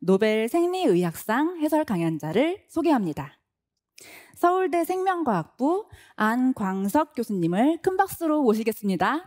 노벨 생리의학상 해설 강연자를 소개합니다. 서울대 생명과학부 안광석 교수님을 큰 박수로 모시겠습니다.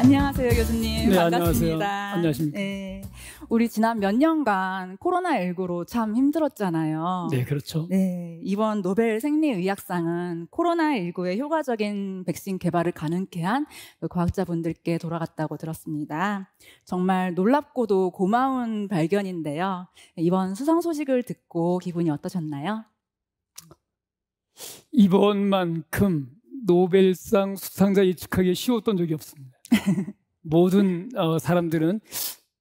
안녕하세요, 교수님. 네, 반갑습니다. 안녕하세요. 안녕하십니까. 네. 우리 지난 몇 년간 코로나19로 참 힘들었잖아요. 네, 그렇죠. 네, 이번 노벨 생리의학상은 코로나19의 효과적인 백신 개발을 가능케 한 과학자분들께 돌아갔다고 들었습니다. 정말 놀랍고도 고마운 발견인데요. 이번 수상 소식을 듣고 기분이 어떠셨나요? 이번만큼 노벨상 수상자 예측하기 쉬웠던 적이 없습니다. 모든 어, 사람들은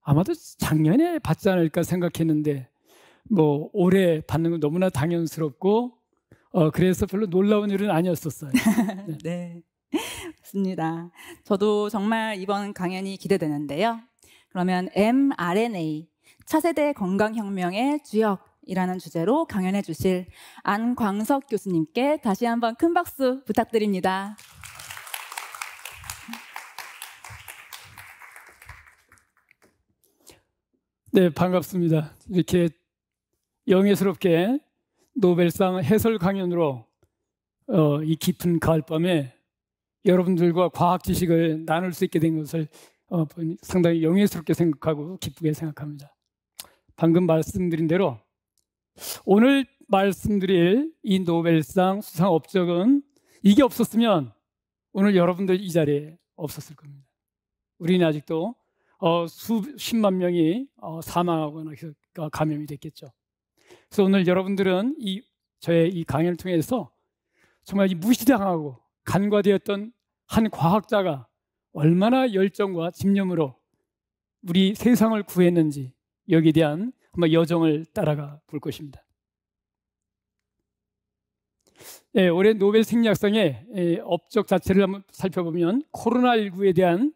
아마도 작년에 받지 않을까 생각했는데 뭐 올해 받는 건 너무나 당연스럽고 어 그래서 별로 놀라운 일은 아니었었어요. 네. 네. 맞습니다. 저도 정말 이번 강연이 기대되는데요. 그러면 mRNA 차세대 건강혁명의 주역이라는 주제로 강연해 주실 안광석 교수님께 다시 한번 큰 박수 부탁드립니다. 네, 반갑습니다. 이렇게 영예스럽게 노벨상 해설 강연으로 어, 이 깊은 가을밤에 여러분들과 과학 지식을 나눌 수 있게 된 것을 어, 상당히 영예스럽게 생각하고 기쁘게 생각합니다. 방금 말씀드린 대로 오늘 말씀드릴 이 노벨상 수상 업적은 이게 없었으면 오늘 여러분들 이 자리에 없었을 겁니다. 우리는 아직도 어, 수십만 명이 어, 사망하거나 감염이 됐겠죠. 그래서 오늘 여러분들은 이 저의 이 강연을 통해서 정말 이 무시당하고 간과되었던 한 과학자가 얼마나 열정과 집념으로 우리 세상을 구했는지 여기에 대한 아마 여정을 따라가 볼 것입니다. 예, 올해 노벨 생리학상의 예, 업적 자체를 한번 살펴보면 코로나19에 대한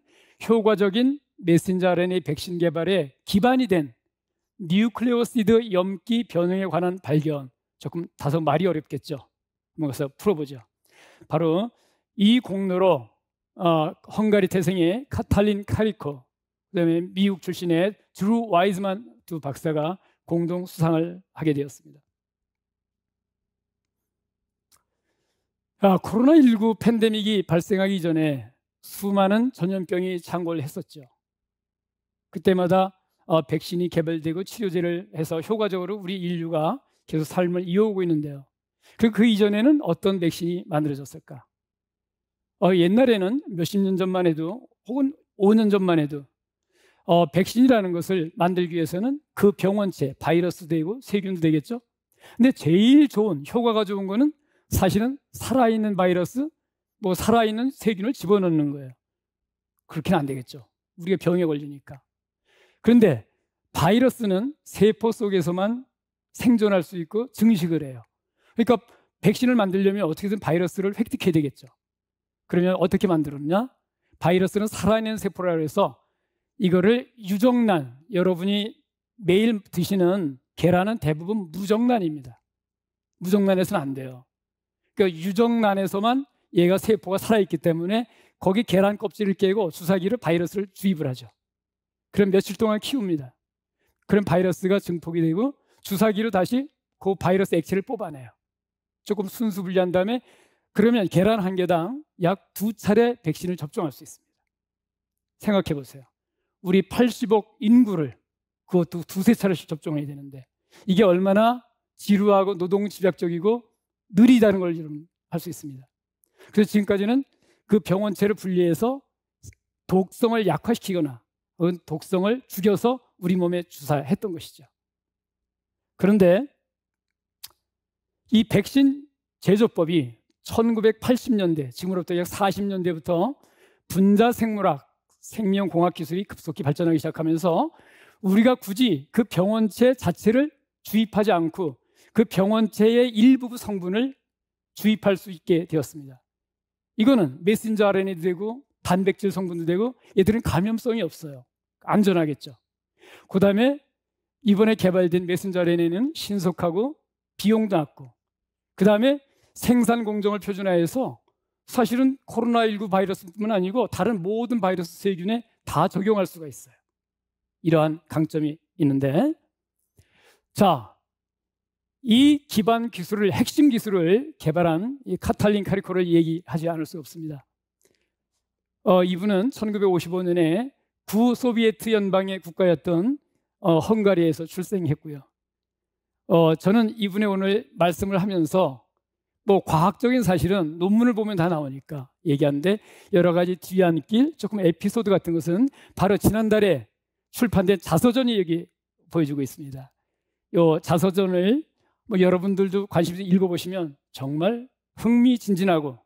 효과적인 메신저 RNA 백신 개발에 기반이 된 뉴클레오시드 염기 변형에 관한 발견 조금 다소 말이 어렵겠죠. 뭔가서 풀어보죠. 바로 이 공로로 어, 헝가리 태생의 카탈린 카리코 그다음에 미국 출신의 드루 와이즈만 두 박사가 공동 수상을 하게 되었습니다. 아, 코로나19 팬데믹이 발생하기 전에 수많은 전염병이 창궐했었죠. 그때마다 어, 백신이 개발되고 치료제를 해서 효과적으로 우리 인류가 계속 삶을 이어오고 있는데요. 그그 그 이전에는 어떤 백신이 만들어졌을까? 어, 옛날에는 몇십 년 전만 해도 혹은 5년 전만 해도 어, 백신이라는 것을 만들기 위해서는 그 병원체, 바이러스 되고 세균도 되겠죠? 근데 제일 좋은, 효과가 좋은 거는 사실은 살아있는 바이러스, 뭐 살아있는 세균을 집어넣는 거예요. 그렇게는 안 되겠죠. 우리가 병에 걸리니까. 그런데 바이러스는 세포 속에서만 생존할 수 있고 증식을 해요. 그러니까 백신을 만들려면 어떻게든 바이러스를 획득해야 되겠죠. 그러면 어떻게 만들었냐? 바이러스는 살아있는 세포라 해서 이거를 유정란, 여러분이 매일 드시는 계란은 대부분 무정란입니다. 무정란에서는 안 돼요. 그러니까 유정란에서만 얘가 세포가 살아있기 때문에 거기 계란 껍질을 깨고 주사기를 바이러스를 주입을 하죠. 그럼 며칠 동안 키웁니다. 그럼 바이러스가 증폭이 되고 주사기로 다시 그 바이러스 액체를 뽑아내요. 조금 순수 분리한 다음에 그러면 계란 한 개당 약 두 차례 백신을 접종할 수 있습니다. 생각해 보세요. 우리 80억 인구를 그것도 두세 차례씩 접종해야 되는데 이게 얼마나 지루하고 노동 집약적이고 느리다는 걸알수 있습니다. 그래서 지금까지는 그 병원체를 분리해서 독성을 약화시키거나 독성을 죽여서 우리 몸에 주사했던 것이죠. 그런데 이 백신 제조법이 1980년대, 지금으로부터 약 40년대부터 분자 생물학, 생명공학 기술이 급속히 발전하기 시작하면서 우리가 굳이 그 병원체 자체를 주입하지 않고 그 병원체의 일부 성분을 주입할 수 있게 되었습니다. 이거는 메신저 RNA도 되고 단백질 성분도 되고 얘들은 감염성이 없어요. 안전하겠죠. 그 다음에 이번에 개발된 메신저 RNA는 신속하고 비용도 낮고 그 다음에 생산 공정을 표준화해서 사실은 코로나19 바이러스뿐만 아니고 다른 모든 바이러스 세균에 다 적용할 수가 있어요. 이러한 강점이 있는데 자, 이 기반 기술을 핵심 기술을 개발한 이 카탈린 카리코를 얘기하지 않을 수 없습니다. 어, 이분은 1955년에 구소비에트 연방의 국가였던 어, 헝가리에서 출생했고요. 어, 저는 이분의 오늘 말씀을 하면서 뭐 과학적인 사실은 논문을 보면 다 나오니까 얘기하는데 여러 가지 뒤안길 조금 에피소드 같은 것은 바로 지난달에 출판된 자서전이 여기 보여주고 있습니다. 요 자서전을 뭐 여러분들도 관심 있 읽어보시면 정말 흥미진진하고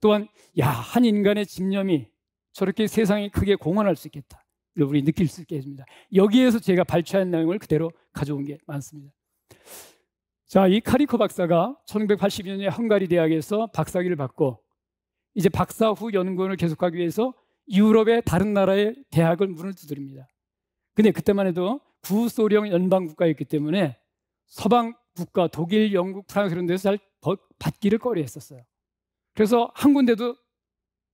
또한 야한 인간의 집념이 저렇게 세상에 크게 공헌할 수 있겠다. 여러분이 느낄 수 있게 해줍니다. 여기에서 제가 발췌한 내용을 그대로 가져온 게 많습니다. 자, 이 카리코 박사가 1982년에 헝가리 대학에서 박사학를 받고 이제 박사 후 연구원을 계속하기 위해서 유럽의 다른 나라의 대학을 문을 두드립니다. 근데 그때만 해도 구소련 연방 국가였기 때문에 서방 국가 독일, 영국, 프랑스 이런 데서 잘 받기를 꺼려 했었어요. 그래서 한 군데도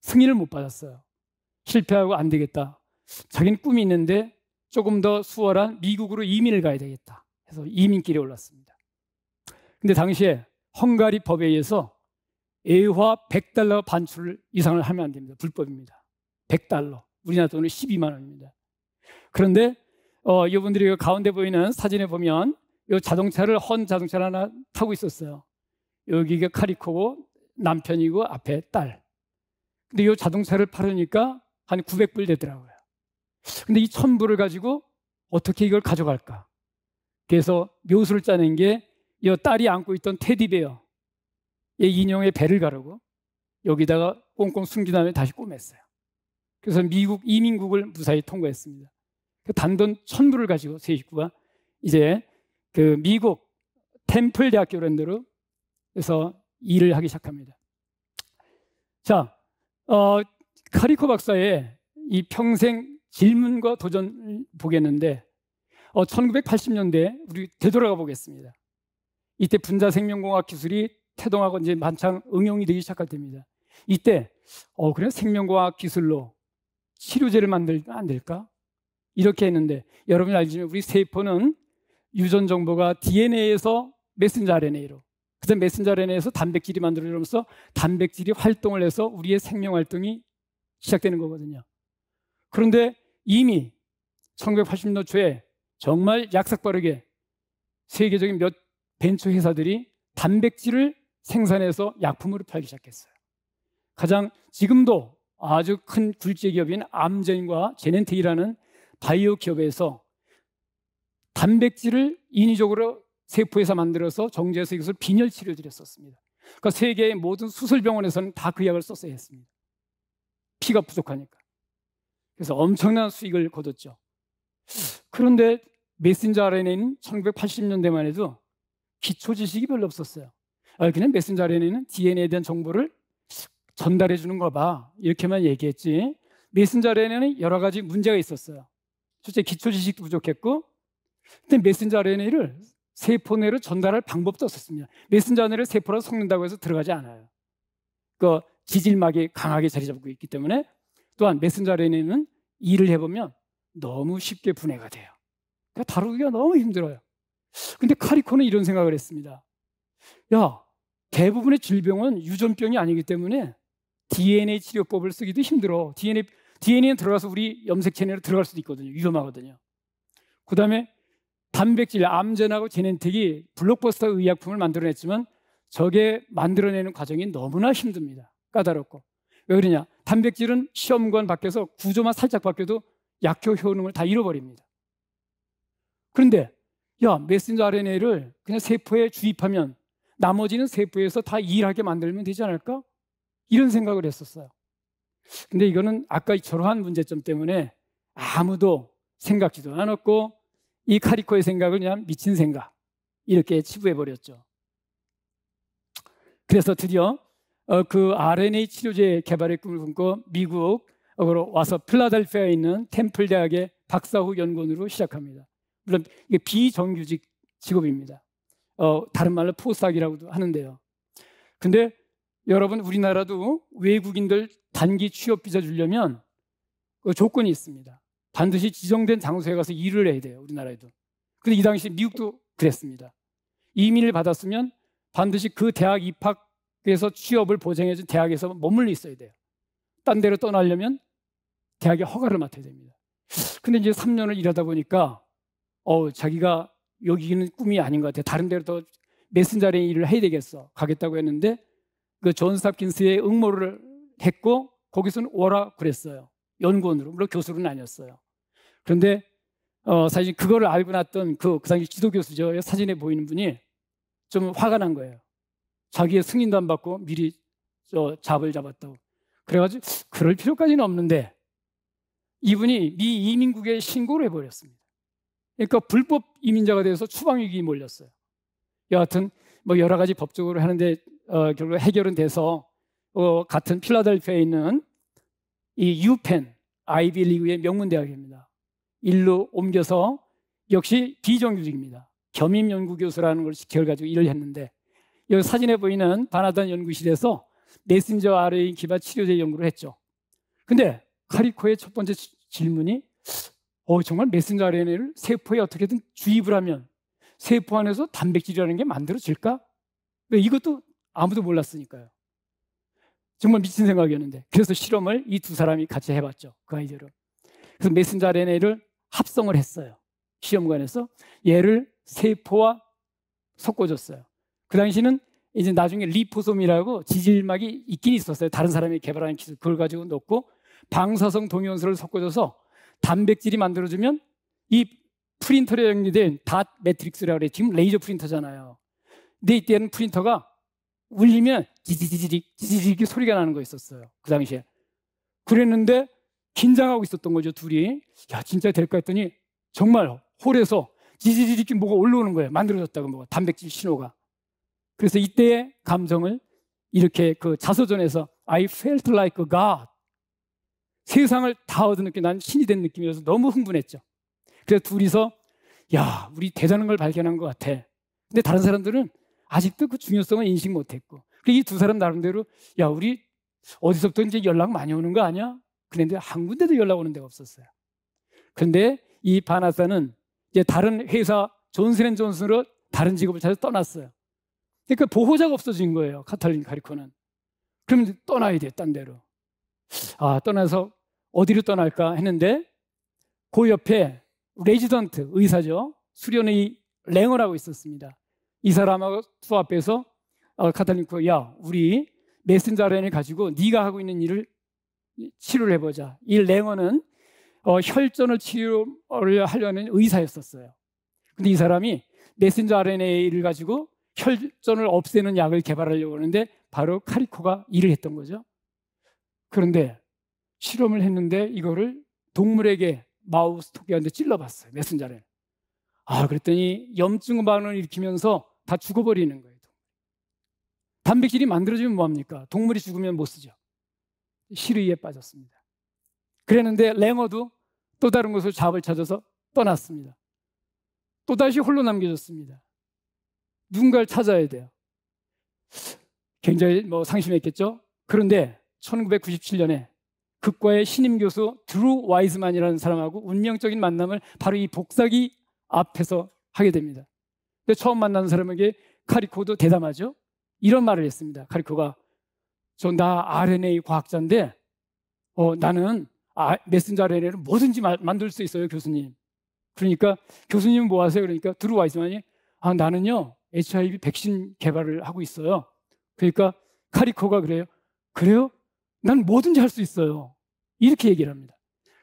승인을 못 받았어요. 실패하고 안 되겠다. 자기는 꿈이 있는데 조금 더 수월한 미국으로 이민을 가야 되겠다. 해서 이민길에 올랐습니다. 근데 당시에 헝가리 법에 의해서 애화 100달러 반출 이상을 하면 안 됩니다. 불법입니다. 100달러. 우리나라 돈으로 12만 원입니다. 그런데 어, 여러분들이 그 가운데 보이는 사진에 보면 이 자동차를 헌 자동차를 하나 타고 있었어요. 여기가 카리코고 남편이고 앞에 딸. 근데 이 자동차를 팔으니까 한 900불 되더라고요. 근데 이 1000불을 가지고 어떻게 이걸 가져갈까? 그래서 묘수를 짜낸 게 이 딸이 안고 있던 테디베어의 인형의 배를 가르고 여기다가 꽁꽁 숨긴 다음에 다시 꿰맸어요 그래서 미국 이민국을 무사히 통과했습니다. 그 단돈 1000불을 가지고 세 식구가 이제 그 미국 템플 대학교랜드로그서 일을 하기 시작합니다. 자, 어, 카리코 박사의 이 평생 질문과 도전 을 보겠는데 어, 1980년대 우리 되돌아가 보겠습니다. 이때 분자 생명공학 기술이 태동하고 이제 만창 응용이 되기 시작할 때입니다. 이때 어 그래 생명공학 기술로 치료제를 만들면 안 될까? 이렇게 했는데 여러분이 알지만 우리 세포는 유전 정보가 DNA에서 메신저 RNA로 그다음 메신저 RNA에서 단백질이 만들어지면서 단백질이 활동을 해서 우리의 생명 활동이 시작되는 거거든요. 그런데 이미 1980년 초에 정말 약삭빠르게 세계적인 몇 벤처 회사들이 단백질을 생산해서 약품으로 팔기 시작했어요. 가장 지금도 아주 큰 굴제 기업인 암젠과 제넨텍이라는 바이오 기업에서 단백질을 인위적으로 세포에서 만들어서 정제해서 이것을 빈혈 치료 드렸었습니다. 그러니까 세계의 모든 수술병원에서는 다 그 약을 썼어야 했습니다. 피가 부족하니까. 그래서 엄청난 수익을 거뒀죠. 그런데 메신저 RNA는 1980년대만 해도 기초 지식이 별로 없었어요. 아, 그냥 메신저 RNA는 DNA에 대한 정보를 전달해 주는 거 봐. 이렇게만 얘기했지. 메신저 RNA는 여러 가지 문제가 있었어요. 첫째 기초 지식도 부족했고, 근데 메신저 RNA를 세포 내로 전달할 방법도 없었습니다. 메신저 RNA를 세포로 섞는다고 해서 들어가지 않아요. 그 기질막이 강하게 자리 잡고 있기 때문에 또한 메신저 RNA는 일을 해보면 너무 쉽게 분해가 돼요. 그러니까 다루기가 너무 힘들어요. 근데 카리코는 이런 생각을 했습니다. 야, 대부분의 질병은 유전병이 아니기 때문에 DNA 치료법을 쓰기도 힘들어. DNA, DNA는 들어가서 우리 염색체내로 들어갈 수도 있거든요. 위험하거든요. 그 다음에 단백질, 암젠하고 제넨텍이 블록버스터 의약품을 만들어냈지만 저게 만들어내는 과정이 너무나 힘듭니다. 까다롭고. 왜 그러냐? 단백질은 시험관 밖에서 구조만 살짝 바뀌어도 약효 효능을 다 잃어버립니다. 그런데 야 메신저 RNA를 그냥 세포에 주입하면 나머지는 세포에서 다 일하게 만들면 되지 않을까? 이런 생각을 했었어요. 근데 이거는 아까 저러한 문제점 때문에 아무도 생각지도 않았고 이 카리코의 생각을 그냥 미친 생각 이렇게 치부해 버렸죠. 그래서 드디어 어, 그 RNA 치료제 개발의 꿈을 꿈꿔 미국으로 와서 필라델피아에 있는 템플 대학의 박사후 연구원으로 시작합니다. 물론 이게 비정규직 직업입니다. 어, 다른 말로 포스닥이라고도 하는데요. 근데 여러분 우리나라도 외국인들 단기 취업 비자 주려면 그 조건이 있습니다. 반드시 지정된 장소에 가서 일을 해야 돼요. 우리나라에도. 근데 이 당시 미국도 그랬습니다. 이민을 받았으면 반드시 그 대학 입학 그래서 취업을 보장해준 대학에서 머물러 있어야 돼요. 딴 데로 떠나려면 대학의 허가를 맡아야 됩니다. 근데 이제 3년을 일하다 보니까 어 자기가 여기는 꿈이 아닌 것 같아. 다른 데로 더 메신저링 일을 해야 되겠어. 가겠다고 했는데 그 존스탑킨스의 응모를 했고 거기서는 오라 그랬어요. 연구원으로 물론 교수는 아니었어요. 그런데 어, 사실 그거를 알고 났던 그, 그 당시 지도교수죠. 사진에 보이는 분이 좀 화가 난 거예요. 자기의 승인도 안 받고 미리 저 잡을 잡았다고. 그래가지고 그럴 필요까지는 없는데 이분이 미 이민국에 신고를 해버렸습니다. 그러니까 불법 이민자가 돼서 추방위기 몰렸어요. 여하튼 뭐 여러 가지 법적으로 하는데 어, 결국 해결은 돼서 어, 같은 필라델피아에 있는 이 유펜 아이비리그의 명문대학입니다. 일로 옮겨서 역시 비정규직입니다. 겸임연구교수라는 걸 직결 가지고 일을 했는데 여 사진에 보이는 바나던 연구실에서 메신저 RNA 기반 치료제 연구를 했죠. 근데 카리코의 첫 번째 질문이 어, 정말 메신저 RNA를 세포에 어떻게든 주입을 하면 세포 안에서 단백질이라는 게 만들어질까? 이것도 아무도 몰랐으니까요. 정말 미친 생각이었는데 그래서 실험을 이 두 사람이 같이 해봤죠. 그 아이디어를. 그래서 메신저 RNA를 합성을 했어요. 시험관에서 얘를 세포와 섞어줬어요. 그 당시는 이제 나중에 리포솜이라고 지질막이 있긴 있었어요. 다른 사람이 개발한 기술 그걸 가지고 넣고 방사성 동위원소를 섞어줘서 단백질이 만들어지면 이 프린터로 연결된 닷 매트릭스라고 그래. 지금 레이저 프린터잖아요. 근데 이때는 프린터가 울리면 지지지지릭 지지지릭 소리가 나는 거있었어요그 당시에. 그랬는데 긴장하고 있었던 거죠, 둘이. 야, 진짜 될까 했더니 정말 홀에서 지지지릭 뭐가 올라오는 거예요. 만들어졌다고 뭐가 단백질 신호가. 그래서 이때의 감정을 이렇게 그 자서전에서 I felt like a god. 세상을 다 얻어느끼 난 신이 된 느낌이어서 너무 흥분했죠. 그래서 둘이서 야, 우리 대단한 걸 발견한 것 같아. 근데 다른 사람들은 아직도 그 중요성을 인식 못했고. 이 두 사람 나름대로 야, 우리 어디서부터 이제 연락 많이 오는 거 아니야? 그런데 한 군데도 연락 오는 데가 없었어요. 그런데 이 바나사는 이제 다른 회사 존슨 앤 존슨으로 다른 직업을 찾아 떠났어요. 그러니까 보호자가 없어진 거예요. 카탈린 카리코는. 그럼 떠나야 돼, 딴 데로. 아, 떠나서 어디로 떠날까 했는데 그 옆에 레지던트 의사죠. 수련의 랭어라고 있었습니다. 이 사람하고 수앞에서 어, 카탈린코 야 우리 메신저 렌을 가지고 네가 하고 있는 일을 치료를 해보자. 이 랭어는 어, 혈전을 치료 하려는 의사였었어요. 근데 이 사람이 메신저 RNA를 가지고 혈전을 없애는 약을 개발하려고 하는데 바로 카리코가 일을 했던 거죠. 그런데 실험을 했는데 이거를 동물에게 마우스 토끼한테 찔러봤어요. 메신저를. 아, 그랬더니 염증 반응을 일으키면서 다 죽어버리는 거예요. 단백질이 만들어지면 뭐합니까? 동물이 죽으면 못 쓰죠. 실의에 빠졌습니다. 그랬는데 랭어도 또 다른 곳을 잡을 찾아서 떠났습니다. 또다시 홀로 남겨졌습니다. 누군가를 찾아야 돼요. 굉장히 뭐 상심했겠죠? 그런데 1997년에 극과의 신임 교수 드루 와이즈만이라는 사람하고 운명적인 만남을 바로 이 복사기 앞에서 하게 됩니다. 근데 처음 만난 사람에게 카리코도 대담하죠. 이런 말을 했습니다. 카리코가 전나 RNA 과학자인데 어, 나는 아, 메신저 RNA를 뭐든지 마, 만들 수 있어요, 교수님. 그러니까 교수님은 뭐 하세요? 그러니까 드루 와이즈만이 아, 나는요. HIV 백신 개발을 하고 있어요. 그러니까 카리코가 그래요. 그래요? 난 뭐든지 할 수 있어요. 이렇게 얘기를 합니다.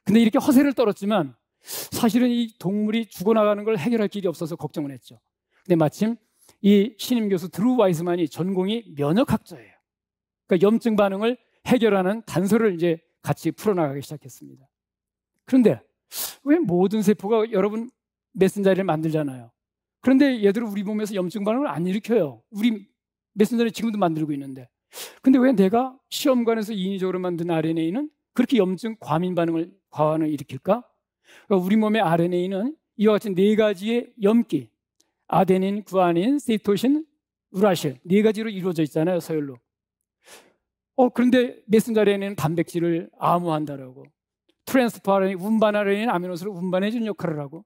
근데 이렇게 허세를 떨었지만 사실은 이 동물이 죽어나가는 걸 해결할 길이 없어서 걱정을 했죠. 근데 마침 이 신임 교수 드루 와이스만이 전공이 면역학자예요. 그러니까 염증 반응을 해결하는 단서를 이제 같이 풀어나가기 시작했습니다. 그런데 왜 모든 세포가 여러분 메신저를 만들잖아요. 그런데 얘들은 우리 몸에서 염증 반응을 안 일으켜요. 우리 메신저를 지금도 만들고 있는데. 근데 왜 내가 시험관에서 인위적으로 만든 RNA는 그렇게 염증 과민 반응을 과환을 일으킬까? 그러니까 우리 몸의 RNA는 이와 같은 네 가지의 염기, 아데닌, 구아닌, 세토신, 우라실 네 가지로 이루어져 있잖아요 서열로. 어 그런데 메신저 RNA는 단백질을 암호한다라고, 트랜스퍼 RNA 운반 RNA는 아미노수를 운반해주는 역할을 하고,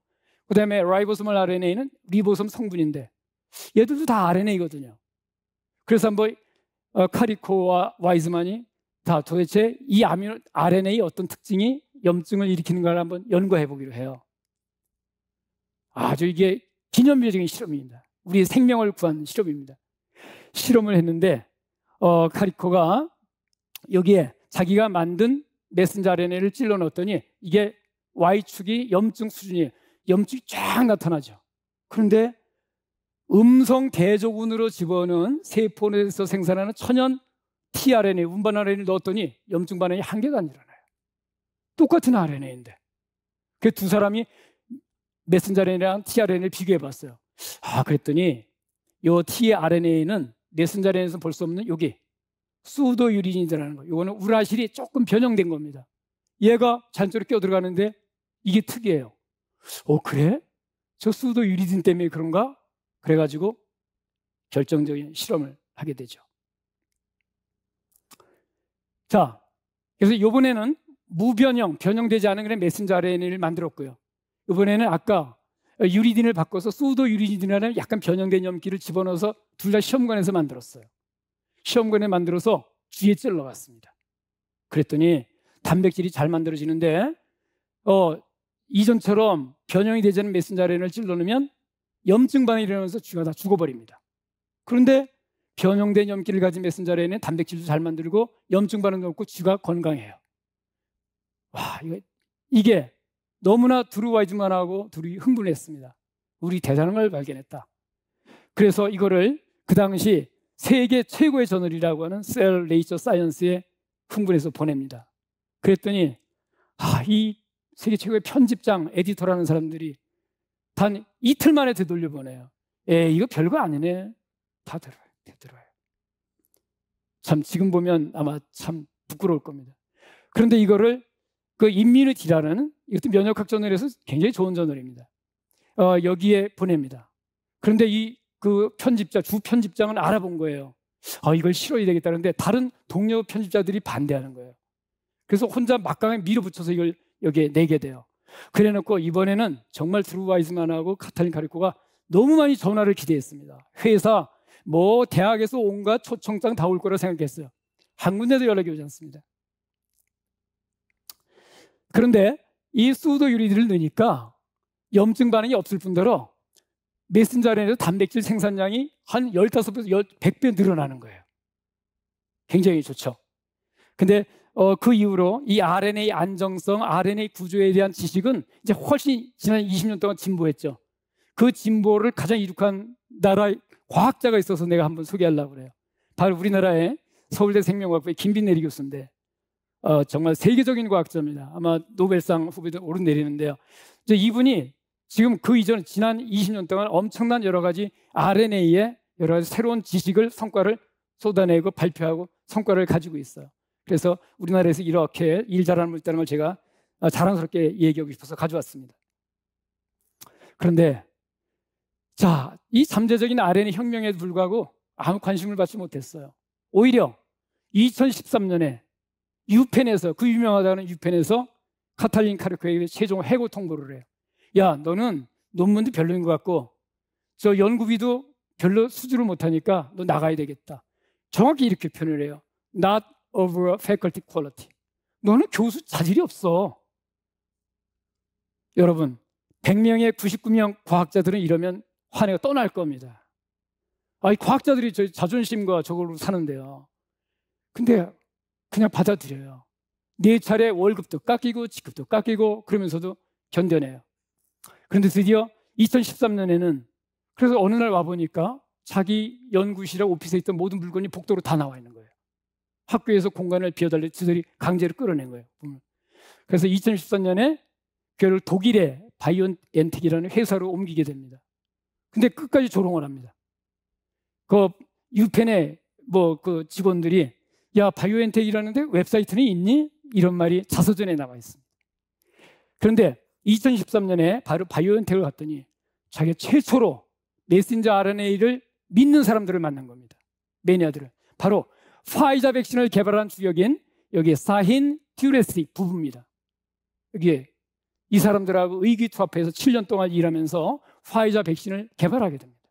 그 다음에 라이보솜을 RNA는 리보솜 성분인데 얘들도 다 RNA거든요. 그래서 한번 어, 카리코와 와이즈만이 다 도대체 이 아미노 RNA의 어떤 특징이 염증을 일으키는가를 한번 연구해 보기로 해요. 아주 이게 기념비적인 실험입니다. 우리 생명을 구한 실험입니다. 실험을 했는데 어, 카리코가 여기에 자기가 만든 메신저 RNA를 찔러 넣었더니 이게 Y축이 염증 수준이에요. 염증이 쫙 나타나죠. 그런데 음성 대조군으로 집어넣은 세포 에서 생산하는 천연 tRNA, 운반 RNA를 넣었더니 염증 반응이 한 개가 안 일어나요. 똑같은 RNA인데. 그 두 사람이 메신저 RNA랑 tRNA를 비교해 봤어요. 아, 그랬더니 요 tRNA는 메신저 RNA에서 볼 수 없는 여기 수도 유리진이라는 거. 요거는 우라실이 조금 변형된 겁니다. 얘가 잔쪽로 끼어 들어가는데 이게 특이해요. 어, 그래? 저 수도 유리딘 때문에 그런가? 그래가지고 결정적인 실험을 하게 되죠. 자, 그래서 요번에는 무변형, 변형되지 않은 그런 메신저 RNA를 만들었고요. 이번에는 아까 유리딘을 바꿔서 수도 유리딘이라는 약간 변형된 염기를 집어넣어서 둘 다 시험관에서 만들었어요. 시험관에 만들어서 쥐에 찔러갔습니다 그랬더니 단백질이 잘 만들어지는데 어, 이전처럼 변형이 되지 않은 메신저 RNA를 찔러넣으면 염증 반응이 일어나면서 쥐가 다 죽어버립니다. 그런데 변형된 염기를 가진 메신저 RNA는 단백질도 잘 만들고 염증 반응도 없고 쥐가 건강해요. 와, 이거, 이게 너무나 두루 와이즈만하고 두루 흥분했습니다. 우리 대단한 걸 발견했다. 그래서 이거를 그 당시 세계 최고의 저널이라고 하는 셀 레이처 사이언스에 흥분해서 보냅니다. 그랬더니 아, 이 세계 최고의 편집장, 에디터라는 사람들이 단 이틀 만에 되돌려 보내요. 에 예, 이거 별거 아니네. 다 들어요. 다 들어요. 참 지금 보면 아마 참 부끄러울 겁니다. 그런데 이거를 그 인민의디라는 이것도 면역학 저널에서 굉장히 좋은 저널입니다. 어, 여기에 보냅니다. 그런데 이 그 편집자 주 편집장은 알아본 거예요. 아 이걸 실어야 되겠다는데 다른 동료 편집자들이 반대하는 거예요. 그래서 혼자 막강하게 밀어붙여서 이걸 여기에 내게 돼요. 그래놓고 이번에는 정말 드루와이즈만하고 카탈린 카리코가 너무 많이 전화를 기대했습니다. 회사, 뭐 대학에서 온갖 초청장 다 올 거라 생각했어요. 한 군데도 연락이 오지 않습니다. 그런데 이 수도 유리들을 넣으니까 염증 반응이 없을 뿐더러 메신저에서 단백질 생산량이 한 15배에서 100배 늘어나는 거예요. 굉장히 좋죠. 근데 어, 그 이후로 이 RNA 안정성, RNA 구조에 대한 지식은 이제 훨씬 지난 20년 동안 진보했죠. 그 진보를 가장 이룩한 나라의 과학자가 있어서 내가 한번 소개하려고 그래요. 바로 우리나라의 서울대 생명과학부의 김빈내리 교수인데 어, 정말 세계적인 과학자입니다. 아마 노벨상 후보도 오르내리는데요 이제 이분이 지금 그 이전 지난 20년 동안 엄청난 여러 가지 RNA의 여러 가지 새로운 지식을 성과를 쏟아내고 발표하고 성과를 가지고 있어요. 그래서 우리나라에서 이렇게 일 잘하는 물자람을 제가 아, 자랑스럽게 얘기하고 싶어서 가져왔습니다. 그런데 자, 이 잠재적인 아레니 혁명에도 불구하고 아무 관심을 받지 못했어요. 오히려 2013년에 유펜에서 그 유명하다는 유펜에서 카탈린 카르크에게 최종 해고 통보를 해요. 야, 너는 논문도 별로인 것 같고 저 연구비도 별로 수주를 못하니까 너 나가야 되겠다. 정확히 이렇게 표현을 해요. Not of faculty quality. 너는 교수 자질이 없어. 여러분, 100명의 99명 과학자들은 이러면 환해가 떠날 겁니다. 아이 과학자들이 저 자존심과 저걸로 사는데요. 근데 그냥 받아들여요. 네 차례 월급도 깎이고 직급도 깎이고 그러면서도 견뎌내요. 그런데 드디어 2013년에는 그래서 어느 날 와보니까 자기 연구실에 오피스에 있던 모든 물건이 복도로 다 나와 있는 거예요. 학교에서 공간을 비워달래 주들이 강제로 끌어낸 거예요. 그래서 2013년에 그를 독일의 바이온엔텍이라는 회사로 옮기게 됩니다. 근데 끝까지 조롱을 합니다. 그 유펜의 뭐그 직원들이 야 바이오엔텍이라는데 웹사이트는 있니? 이런 말이 자서전에 나와 있습니다. 그런데 2013년에 바로 바이오엔텍을 갔더니 자기 최초로 메신저 RNA를 믿는 사람들을 만난 겁니다. 매니아들을 바로 화이자 백신을 개발한 주역인 여기 사힌 듀레스리 부부입니다. 여기에 이 사람들하고 의기투합해서 7년 동안 일하면서 화이자 백신을 개발하게 됩니다.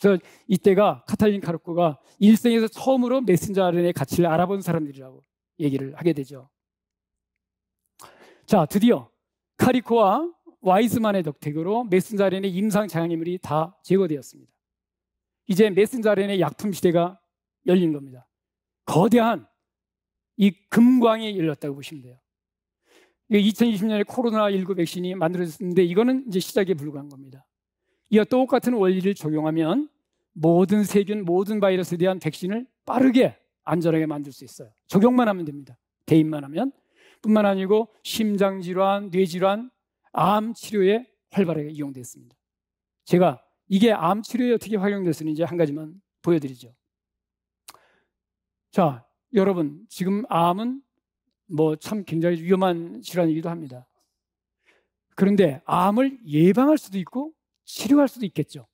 그래서 이때가 카탈린 카르코가 일생에서 처음으로 메신저 r n a 가치를 알아본 사람들이라고 얘기를 하게 되죠. 자, 드디어 카리코와 와이스만의 덕택으로 메신저 RNA 임상 장애물이 다 제거되었습니다. 이제 메신저 RNA 약품 시대가 열린 겁니다. 거대한 이 금광이 열렸다고 보시면 돼요. 2020년에 코로나19 백신이 만들어졌는데 이거는 이제 시작에 불과한 겁니다. 이와 똑같은 원리를 적용하면 모든 세균, 모든 바이러스에 대한 백신을 빠르게 안전하게 만들 수 있어요. 적용만 하면 됩니다. 대입만 하면. 뿐만 아니고 심장질환, 뇌질환, 암 치료에 활발하게 이용됐습니다. 제가 이게 암 치료에 어떻게 활용됐었는지 한 가지만 보여드리죠. 자, 여러분, 지금 암은 뭐 참 굉장히 위험한 질환이기도 합니다. 그런데 암을 예방할 수도 있고 치료할 수도 있겠죠.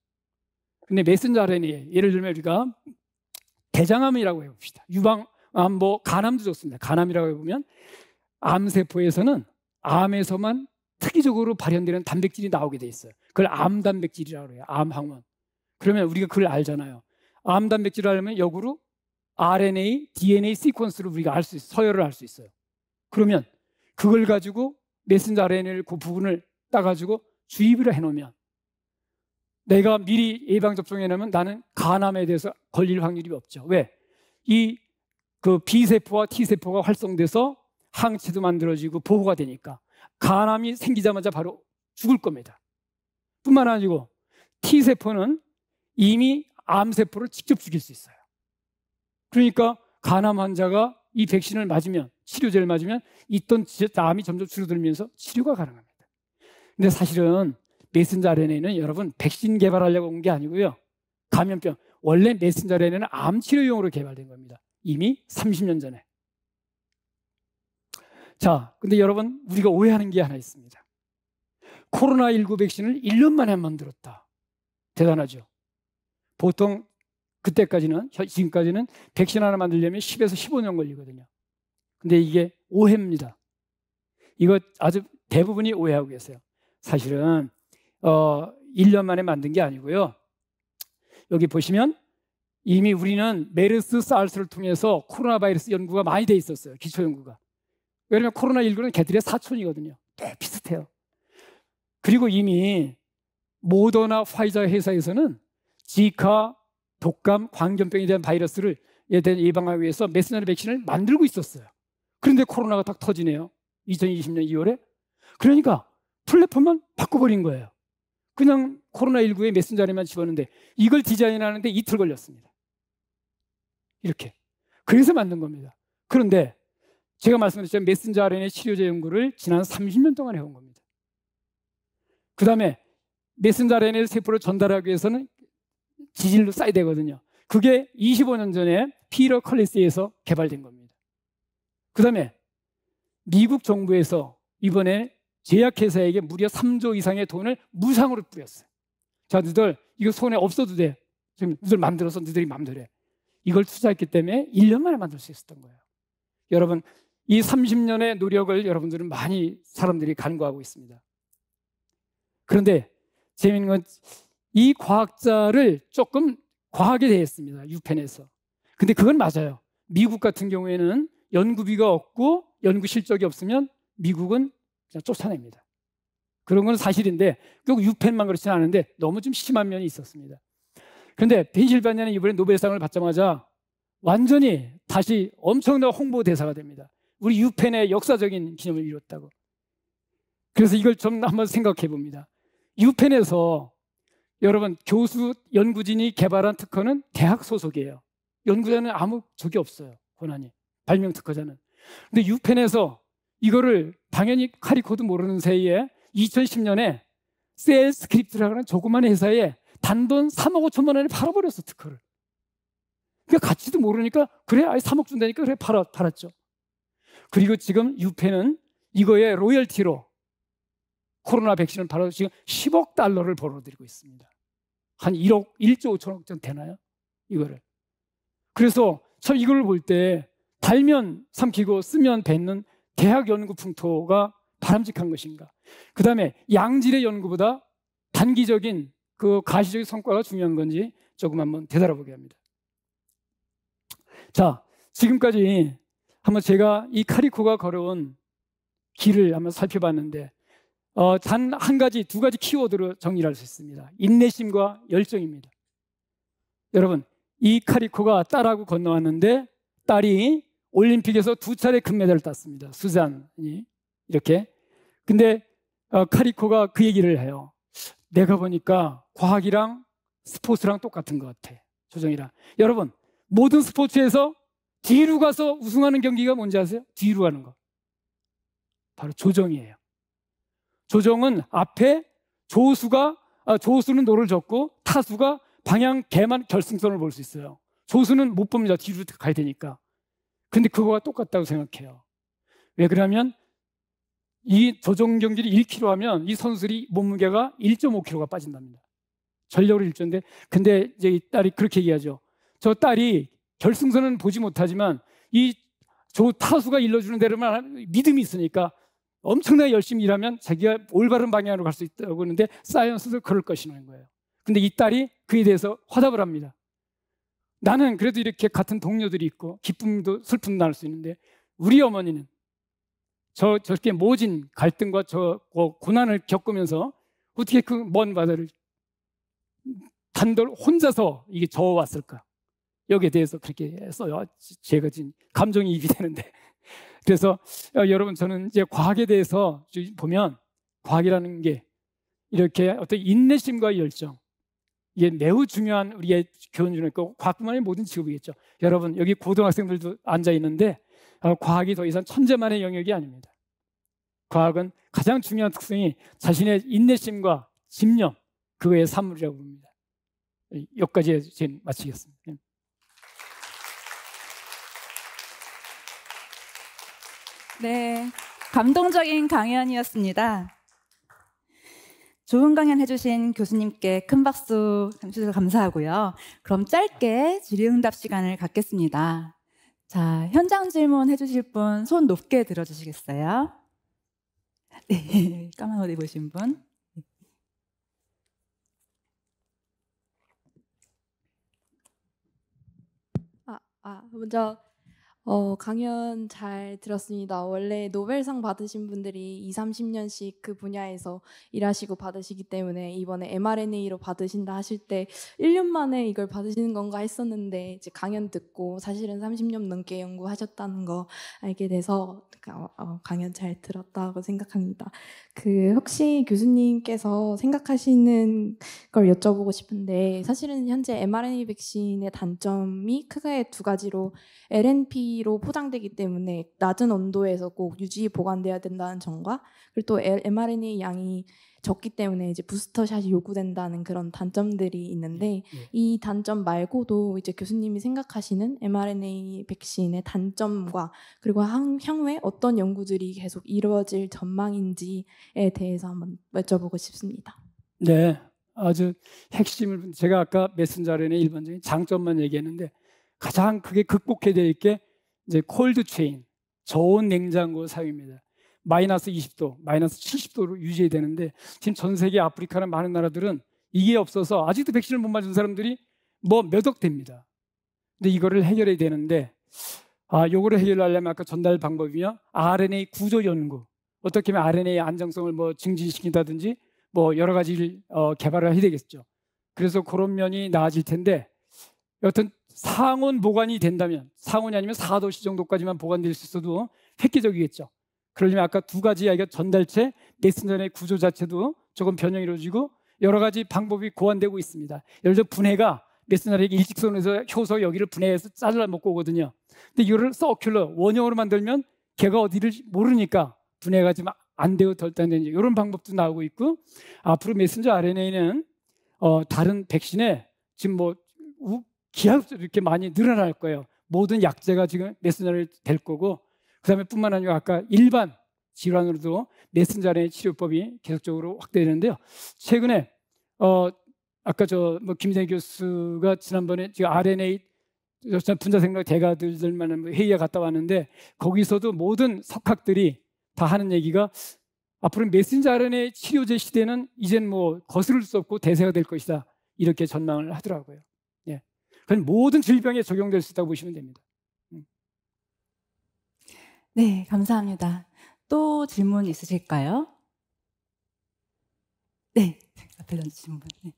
근데 메신저 RNA, 예를 들면 우리가 대장암이라고 해봅시다. 유방암, 뭐, 간암도 좋습니다. 간암이라고 해보면 암세포에서는 암에서만 특이적으로 발현되는 단백질이 나오게 돼 있어요. 그걸 암 단백질이라고 해요. 암 항원. 그러면 우리가 그걸 알잖아요. 암 단백질을 알면 역으로 RNA, DNA 시퀀스를 우리가 알 수 있어요. 서열을 알수 있어요. 그러면 그걸 가지고 메신저 RNA를 그 부분을 따가지고 주입을 해놓으면 내가 미리 예방 접종해놓으면 나는 간암에 대해서 걸릴 확률이 없죠. 왜? 이 그 B세포와 T세포가 활성돼서 항체도 만들어지고 보호가 되니까 간암이 생기자마자 바로 죽을 겁니다. 뿐만 아니고 T세포는 이미 암세포를 직접 죽일 수 있어요. 그러니까 간암 환자가 이 백신을 맞으면 치료제를 맞으면 있던 암이 점점 줄어들면서 치료가 가능합니다. 근데 사실은 메신저 RNA는 여러분 백신 개발하려고 온 게 아니고요. 감염병 원래 메신저 RNA는 암 치료용으로 개발된 겁니다. 이미 30년 전에. 자, 근데 여러분 우리가 오해하는 게 하나 있습니다. 코로나19 백신을 1년 만에 만들었다. 대단하죠. 보통 그때까지는 지금까지는 백신 하나 만들려면 10에서 15년 걸리거든요. 근데 이게 오해입니다. 이거 아주 대부분이 오해하고 계세요. 사실은 어 1년 만에 만든 게 아니고요. 여기 보시면 이미 우리는 메르스, 사르스를 통해서 코로나 바이러스 연구가 많이 돼 있었어요. 기초 연구가. 왜냐면 코로나 19는 개들의 사촌이거든요. 네, 비슷해요. 그리고 이미 모더나 화이자 회사에서는 지카, 독감, 광견병에 대한 바이러스를 대한 예방하기 위해서 메신저르 백신을 만들고 있었어요. 그런데 코로나가 딱 터지네요. 2020년 2월에. 그러니까 플랫폼만 바꿔버린 거예요. 그냥 코로나19의 메신저 안에만 집었는데 이걸 디자인하는데 이틀 걸렸습니다. 이렇게. 그래서 만든 겁니다. 그런데 제가 말씀드렸죠. 메신저 RNA 치료제 연구를 지난 30년 동안 해온 겁니다. 그 다음에 메신저 RNA 세포를 전달하기 위해서는 지질로 쌓이 되거든요. 그게 25년 전에 피러 컬리스에서 개발된 겁니다. 그 다음에 미국 정부에서 이번에 제약회사에게 무려 3조 이상의 돈을 무상으로 뿌렸어요. 자, 너들 이거 손에 없어도 돼. 지금 너들 만들어서 너들이 만들어. 이걸 투자했기 때문에 1년 만에 만들 수 있었던 거예요. 여러분, 이 30년의 노력을 여러분들은 많이 사람들이 간과하고 있습니다. 그런데 재밌는건 이 과학자를 조금 과하게 대했습니다. 유펜에서. 근데 그건 맞아요. 미국 같은 경우에는 연구비가 없고 연구 실적이 없으면 미국은 그냥 쫓아냅니다. 그런 건 사실인데 꼭 유펜만 그렇지는 않은데 너무 좀 심한 면이 있었습니다. 그런데 펜실바니아는 이번에 노벨상을 받자마자 완전히 다시 엄청난 홍보 대사가 됩니다. 우리 유펜의 역사적인 기념을 이뤘다고. 그래서 이걸 좀 한번 생각해 봅니다. 유펜에서 여러분 교수 연구진이 개발한 특허는 대학 소속이에요. 연구자는 아무 적이 없어요. 권한이 발명 특허자는. 근데 유펜에서 이거를 당연히 카리코도 모르는 사에 2010년에 셀 스크립트라는 조그만 회사에 단돈 3억 5천만 원에 팔아버렸어 특허를. 그 그러니까 가치도 모르니까 그래 아예 3억 준다니까 그래 팔아, 팔았죠. 그리고 지금 유펜은 이거에 로열티로 코로나 백신을 팔아서 지금 10억 달러를 벌어들이고 있습니다. 한 1억, 1조 5천억 전 되나요? 이거를. 그래서 저 이걸 볼 때 달면 삼키고 쓰면 뱉는 대학 연구 풍토가 바람직한 것인가. 그 다음에 양질의 연구보다 단기적인 그 가시적인 성과가 중요한 건지 조금 한번 되돌아보게 합니다. 자, 지금까지 한번 제가 이 카리코가 걸어온 길을 한번 살펴봤는데 어, 단한 가지, 두 가지 키워드로 정리를 할 수 있습니다. 인내심과 열정입니다. 여러분, 이 카리코가 딸하고 건너왔는데 딸이 올림픽에서 두 차례 금메달을 땄습니다. 수잔이 이렇게. 근데 어, 카리코가 그 얘기를 해요. 내가 보니까 과학이랑 스포츠랑 똑같은 것 같아. 조정이랑. 여러분, 모든 스포츠에서 뒤로 가서 우승하는 경기가 뭔지 아세요? 뒤로 가는 거. 바로 조정이에요. 조정은 앞에 조수가 아, 조수는 노를 젓고 타수가 방향 개만 결승선을 볼 수 있어요. 조수는 못 봅니다. 뒤로 가야 되니까. 근데 그거가 똑같다고 생각해요. 왜그러면이 조정 경기를 1kg 하면 이 선수들이 몸무게가 1.5kg가 빠진답니다. 전력을일조인데 근데 이제 이 딸이 그렇게 얘기하죠. 저 딸이 결승선은 보지 못하지만 이 조 타수가 일러주는 대로만 믿음이 있으니까 엄청나게 열심히 일하면 자기가 올바른 방향으로 갈 수 있다고 하는데 사이언스도 그럴 것이라는 거예요. 근데 이 딸이 그에 대해서 화답을 합니다. 나는 그래도 이렇게 같은 동료들이 있고 기쁨도 슬픔도 나눌 수 있는데 우리 어머니는 저 저렇게 모진 갈등과 저 고난을 겪으면서 어떻게 그 먼 바다를 단돌 혼자서 이게 저어왔을까? 여기에 대해서 그렇게 써요. 제가 지금 감정이입이 되는데 그래서 어, 여러분 저는 이제 과학에 대해서 보면 과학이라는 게 이렇게 어떤 인내심과 열정 이게 매우 중요한 우리의 교훈중에있고 과학뿐만 이 모든 직업이겠죠. 여러분 여기 고등학생들도 앉아 있는데 어, 과학이 더 이상 천재만의 영역이 아닙니다. 과학은 가장 중요한 특성이 자신의 인내심과 집념 그외의 산물이라고 봅니다. 여기까지 지금 마치겠습니다. 네. 네. 감동적인 강연이었습니다. 좋은 강연 해주신 교수님께 큰 박수 주셔서 감사하고요. 그럼 짧게 질의응답 시간을 갖겠습니다. 자, 현장 질문 해주실 분 손 높게 들어주시겠어요? 네, 까만 옷 입으신 분. 아, 아, 먼저 어, 강연 잘 들었습니다. 원래 노벨상 받으신 분들이 2, 30년씩 그 분야에서 일하시고 받으시기 때문에 이번에 mRNA로 받으신다 하실 때 1년 만에 이걸 받으시는 건가 했었는데 이제 강연 듣고 사실은 30년 넘게 연구하셨다는 거 알게 돼서 어, 강연 잘 들었다고 생각합니다. 그 혹시 교수님께서 생각하시는 걸 여쭤보고 싶은데 사실은 현재 mRNA 백신의 단점이 크게 두 가지로 LNP 유기로 포장되기 때문에 낮은 온도에서 꼭 유지 보관돼야 된다는 점과 그리고 또 mRNA 양이 적기 때문에 이제 부스터샷이 요구된다는 그런 단점들이 있는데 예, 예. 이 단점 말고도 이제 교수님이 생각하시는 mRNA 백신의 단점과 그리고 향후에 어떤 연구들이 계속 이루어질 전망인지에 대해서 한번 여쭤보고 싶습니다. 네, 아주 핵심을 제가 아까 메신저 r n 일반적인 장점만 얘기했는데 가장 크게 극복해야 될게 이제 콜드 체인, 저온 냉장고 사용입니다. 마이너스 20도, 마이너스 70도로 유지되는데 지금 전 세계 아프리카나 많은 나라들은 이게 없어서 아직도 백신을 못 맞은 사람들이 뭐몇억 됩니다. 근데 이거를 해결해야 되는데 아, 요거를 해결하려면 아까 전달 방법이요. RNA 구조 연구. 어떻게 하면 RNA의 안정성을 뭐 증진시킨다든지 뭐 여러 가지를 어, 개발을 해야 되겠죠. 그래서 그런 면이 나아질 텐데 여튼 상온 보관이 된다면 상온이 아니면 4도씨 정도까지만 보관될 수 있어도 획기적이겠죠. 그러려면 아까 두 가지 이야기가 전달체, 메신저의 구조 자체도 조금 변형이 이루어지고 여러 가지 방법이 고안되고 있습니다. 예를 들어 분해가 메신저에게 일직선에서 효소 여기를 분해해서 잘라 먹고 오거든요. 근데 이거를 서큘러 원형으로 만들면 걔가 어디를 모르니까 분해가 지금 안 되고 덜단되는 이런 방법도 나오고 있고 앞으로 메신저 RNA는 어, 다른 백신에 지금 뭐 기하급수 이렇게 많이 늘어날 거예요. 모든 약제가 지금 메신저를 될 거고 그다음에 뿐만 아니라 아까 일반 질환으로도 메신저의 치료법이 계속적으로 확대되는데요. 최근에 어 아까 저뭐 김생 교수가 지난번에 지금 RNA 분자 생명 대가들만 뭐 회의에 갔다 왔는데 거기서도 모든 석학들이 다 하는 얘기가 앞으로 메신저 RNA 치료제 시대는 이젠 뭐 거스를 수 없고 대세가 될 것이다 이렇게 전망을 하더라고요. 그건 모든 질병에 적용될 수 있다고 보시면 됩니다. 음. 네, 감사합니다. 또 질문 있으실까요? 네, 앞에 던지신 분. 네.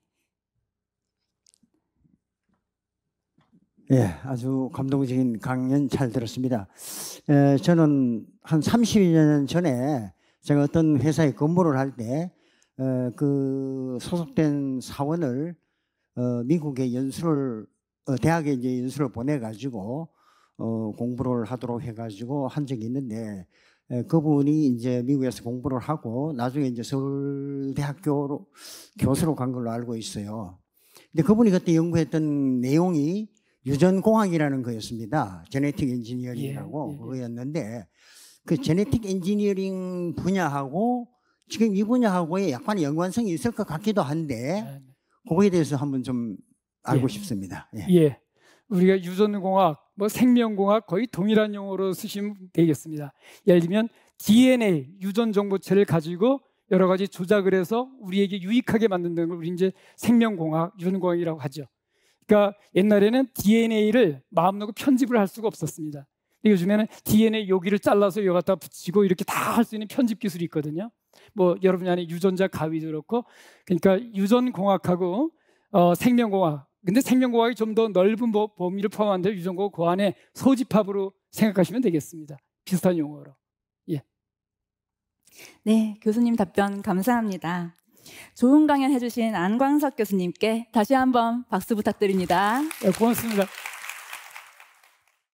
예, 아주 감동적인 강연 잘 들었습니다. 에, 저는 한 30년 전에 제가 어떤 회사에 근무를 할 때 그 소속된 사원을 어, 미국에 연수를 어, 대학에 이제 인수를 보내가지고 어, 공부를 하도록 해가지고 한 적이 있는데 예, 그분이 이제 미국에서 공부를 하고 나중에 이제 서울대학교로 교수로 간 걸로 알고 있어요. 근데 그분이 그때 연구했던 내용이 유전공학이라는 거였습니다. 제네틱 엔지니어링이라고 예, 예, 예. 그거였는데 그 제네틱 엔지니어링 분야하고 지금 이 분야하고의 약간의 연관성이 있을 것 같기도 한데 네, 네. 거기에 대해서 한번 좀 알고 예. 싶습니다. 예. 예. 우리가 유전공학, 뭐 생명공학 거의 동일한 용어로 쓰시면 되겠습니다. 예를 들면 DNA 유전 정보체를 가지고 여러 가지 조작을 해서 우리에게 유익하게 만든다는 걸 우리 이제 생명공학, 유전공학이라고 하죠. 그러니까 옛날에는 DNA를 마음 놓고 편집을 할 수가 없었습니다. 요즘에는 DNA 여기를 잘라서 여기 갖다 붙이고 이렇게 다 할 수 있는 편집 기술이 있거든요. 뭐 여러분이 아는 유전자 가위도 그렇고 그러니까 유전공학하고 어, 생명공학 근데 생명과학이 좀 더 넓은 범위를 포함한데 유전과 고안의 소집합으로 생각하시면 되겠습니다. 비슷한 용어로. 예. 네, 교수님 답변 감사합니다. 좋은 강연 해주신 안광석 교수님께 다시 한번 박수 부탁드립니다. 네, 고맙습니다.